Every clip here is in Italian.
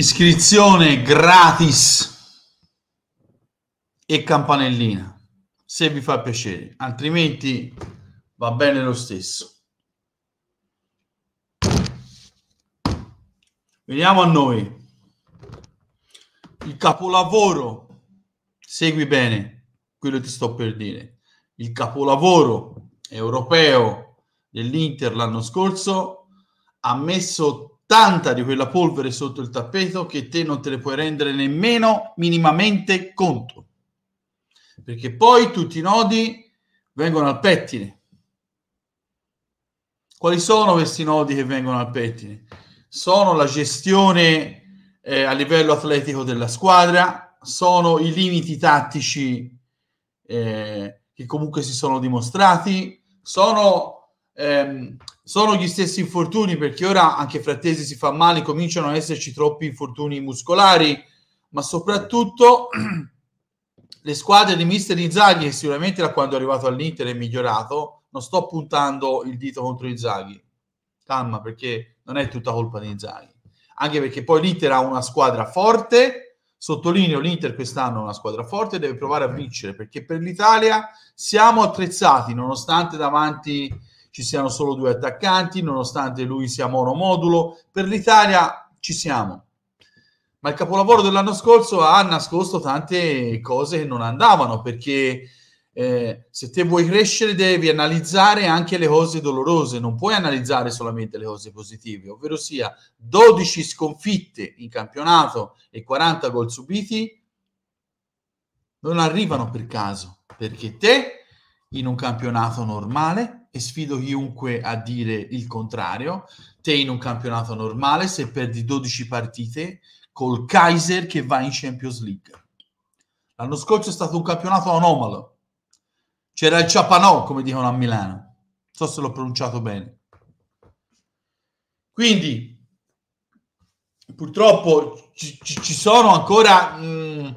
Iscrizione gratis e campanellina, se vi fa piacere, altrimenti va bene lo stesso. Veniamo a noi. Il capolavoro, segui bene quello che ti sto per dire, il capolavoro europeo dell'Inter l'anno scorso ha messo tanta di quella polvere sotto il tappeto che te non te ne puoi rendere nemmeno minimamente conto. Perché poi tutti i nodi vengono al pettine. Quali sono questi nodi che vengono al pettine? Sono la gestione eh, a livello atletico della squadra, sono i limiti tattici eh, che comunque si sono dimostrati, sono ehm, sono gli stessi infortuni perché ora anche Frattesi si fa male, cominciano ad esserci troppi infortuni muscolari, ma soprattutto le squadre di Mister Inzaghi, che sicuramente da quando è arrivato all'Inter è migliorato, non sto puntando il dito contro Inzaghi, calma perché non è tutta colpa di Inzaghi, anche perché poi l'Inter ha una squadra forte, sottolineo l'Inter quest'anno è una squadra forte deve provare a vincere perché per l'Italia siamo attrezzati nonostante davanti ci siano solo due attaccanti, nonostante lui sia monomodulo. Per l'Italia ci siamo. Ma il capolavoro dell'anno scorso ha nascosto tante cose che non andavano, perché eh, se te vuoi crescere devi analizzare anche le cose dolorose, non puoi analizzare solamente le cose positive, ovvero sia 12 sconfitte in campionato e 40 gol subiti non arrivano per caso, perché te in un campionato normale e sfido chiunque a dire il contrario, te in un campionato normale se perdi 12 partite col Kaiser che va in Champions League. L'anno scorso è stato un campionato anomalo. C'era il Ciapanò, come dicono a Milano. Non so se l'ho pronunciato bene. Quindi, purtroppo ci, ci sono ancora... Mh, mm,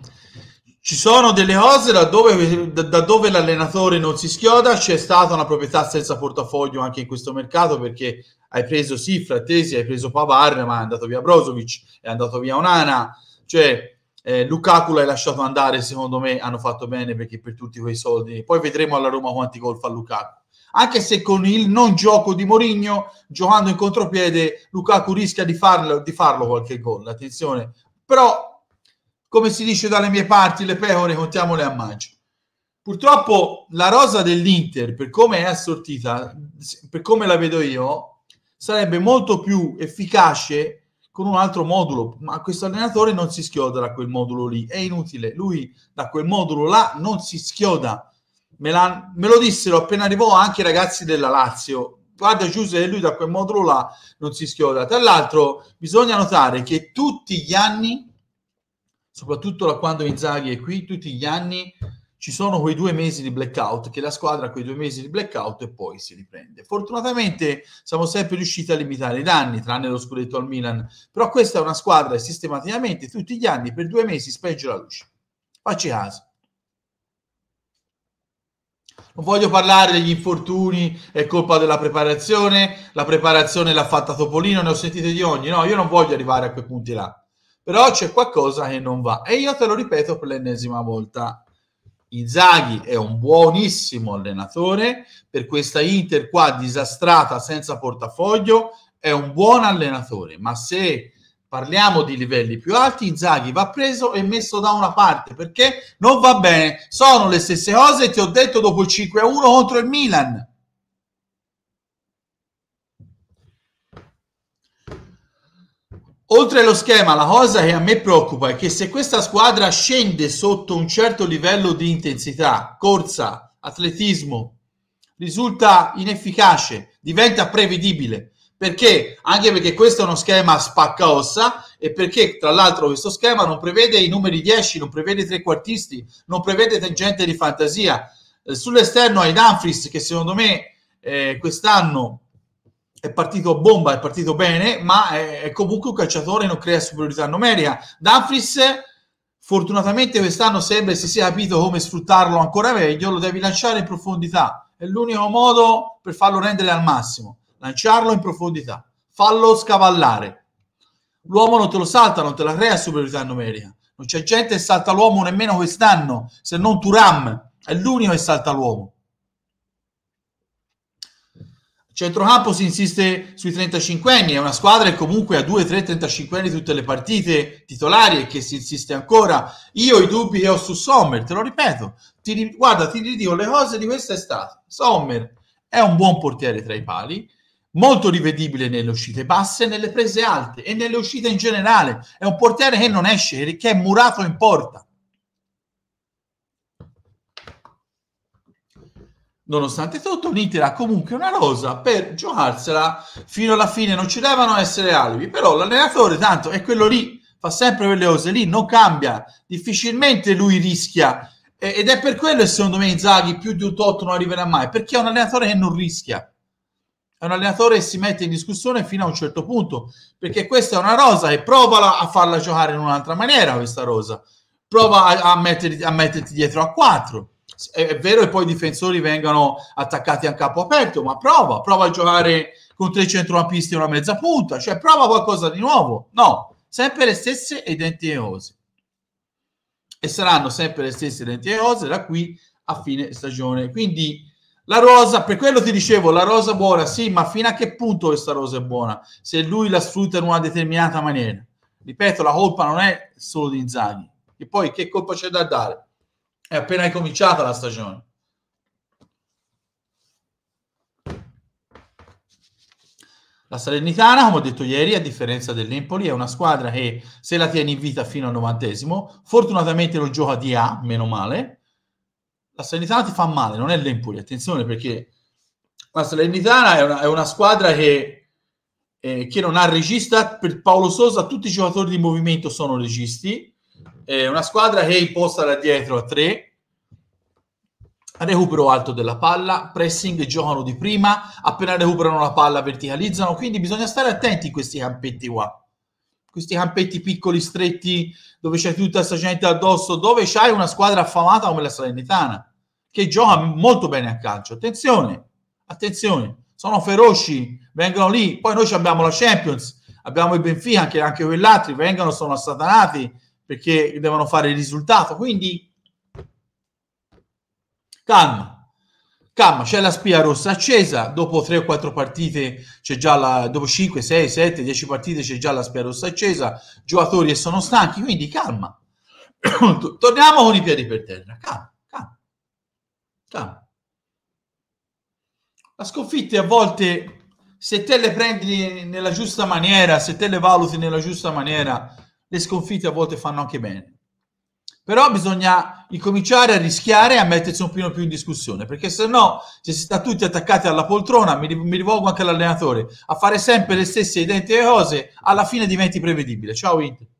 ci sono delle cose laddove, da dove l'allenatore non si schioda, c'è stata una proprietà senza portafoglio anche in questo mercato perché hai preso sì, Frattesi, hai preso Pavar, ma è andato via Brozovic, è andato via Onana, cioè eh, Lukaku l'hai lasciato andare, secondo me hanno fatto bene perché per tutti quei soldi, poi vedremo alla Roma quanti gol fa Lukaku. Anche se con il non gioco di Mourinho, giocando in contropiede, Lukaku rischia di farlo, di farlo qualche gol, attenzione, però come si dice dalle mie parti, le pecore contiamole a maggio. Purtroppo la rosa dell'Inter, per come è assortita, per come la vedo io, sarebbe molto più efficace con un altro modulo, ma questo allenatore non si schioda da quel modulo lì, è inutile, lui da quel modulo là non si schioda. Me, la, me lo dissero appena arrivò anche i ragazzi della Lazio, guarda Giuseppe, lui da quel modulo là non si schioda. Tra l'altro bisogna notare che tutti gli anni soprattutto da quando Inzaghi è qui, tutti gli anni ci sono quei due mesi di blackout, che la squadra ha quei due mesi di blackout e poi si riprende. Fortunatamente siamo sempre riusciti a limitare i danni, tranne lo scudetto al Milan, però questa è una squadra che sistematicamente tutti gli anni per due mesi spegge la luce. Facci caso. Non voglio parlare degli infortuni, è colpa della preparazione, la preparazione l'ha fatta Topolino, ne ho sentite di ogni, no, io non voglio arrivare a quei punti là però c'è qualcosa che non va. E io te lo ripeto per l'ennesima volta. Inzaghi è un buonissimo allenatore, per questa Inter qua disastrata senza portafoglio, è un buon allenatore, ma se parliamo di livelli più alti, Inzaghi va preso e messo da una parte, perché non va bene, sono le stesse cose che ti ho detto dopo il 5-1 contro il Milan. Oltre allo schema, la cosa che a me preoccupa è che se questa squadra scende sotto un certo livello di intensità, corsa, atletismo, risulta inefficace, diventa prevedibile. Perché? Anche perché questo è uno schema spacca ossa e perché tra l'altro questo schema non prevede i numeri 10, non prevede i trequartisti, non prevede gente di fantasia. Eh, sull'esterno hai Danfris che secondo me eh, quest'anno è partito bomba, è partito bene, ma è, è comunque un calciatore non crea superiorità numerica. Dafris, fortunatamente quest'anno sembra si sia capito come sfruttarlo ancora meglio, lo devi lanciare in profondità, è l'unico modo per farlo rendere al massimo, lanciarlo in profondità, fallo scavallare. L'uomo non te lo salta, non te la crea superiorità numerica. Non c'è gente che salta l'uomo nemmeno quest'anno, se non Turam, è l'unico che salta l'uomo. Centrocampo cioè, si insiste sui 35 anni, è una squadra che comunque ha 2-3 35 anni tutte le partite titolari e che si insiste ancora. Io i dubbi che ho su Sommer, te lo ripeto, ti, guarda, ti ridico le cose di questa estate. Sommer è un buon portiere tra i pali, molto rivedibile nelle uscite basse, nelle prese alte e nelle uscite in generale. È un portiere che non esce, che è murato in porta. nonostante tutto, l'Inter ha comunque una rosa per giocarsela fino alla fine. Non ci devono essere alibi, però l'allenatore tanto è quello lì, fa sempre quelle cose lì, non cambia, difficilmente lui rischia. Ed è per quello che secondo me Inzaghi più di un tot non arriverà mai, perché è un allenatore che non rischia. È un allenatore che si mette in discussione fino a un certo punto, perché questa è una rosa e provala a farla giocare in un'altra maniera, questa rosa. Prova a, a, metterti, a metterti dietro a quattro è, è vero che poi i difensori vengano attaccati a capo aperto, ma prova, prova a giocare con tre centrocampisti e una mezza punta, cioè prova qualcosa di nuovo. No, sempre le stesse identiche cose. E saranno sempre le stesse identiche cose da qui a fine stagione. Quindi la rosa, per quello ti dicevo, la rosa buona, sì, ma fino a che punto questa rosa è buona? Se lui la sfrutta in una determinata maniera. Ripeto, la colpa non è solo di Inzaghi, e poi che colpa c'è da dare? È appena cominciata la stagione. La Salernitana, come ho detto ieri, a differenza dell'Empoli, è una squadra che se la tiene in vita fino al novantesimo, fortunatamente lo gioca di A, meno male. La Salernitana ti fa male, non è l'Empoli, attenzione perché la Salernitana è una, è una squadra che, eh, che, non ha regista, per Paolo Sosa tutti i giocatori di movimento sono registi, è una squadra che è imposta da dietro a tre recupero alto della palla, pressing giocano di prima, appena recuperano la palla verticalizzano, quindi bisogna stare attenti in questi campetti qua. Questi campetti piccoli, stretti, dove c'è tutta questa gente addosso, dove c'hai una squadra affamata come la Salernitana, che gioca molto bene a calcio. Attenzione, attenzione, sono feroci, vengono lì. Poi noi abbiamo la Champions, abbiamo il Benfica, anche, anche quell'altro, vengono, sono assatanati, perché devono fare il risultato. Quindi, calma, calma, c'è la spia rossa accesa, dopo 3 o 4 partite c'è già la, dopo 5, 6, 7, 10 partite c'è già la spia rossa accesa, giocatori e sono stanchi, quindi calma. Torniamo con i piedi per terra, calma, calma, calma. La sconfitta a volte, se te le prendi nella giusta maniera, se te le valuti nella giusta maniera, le sconfitte a volte fanno anche bene. Però bisogna incominciare a rischiare e a mettersi un pochino più in discussione, perché se no, se si sta tutti attaccati alla poltrona, mi, rivolgo anche all'allenatore, a fare sempre le stesse identiche cose, alla fine diventi prevedibile. Ciao Int.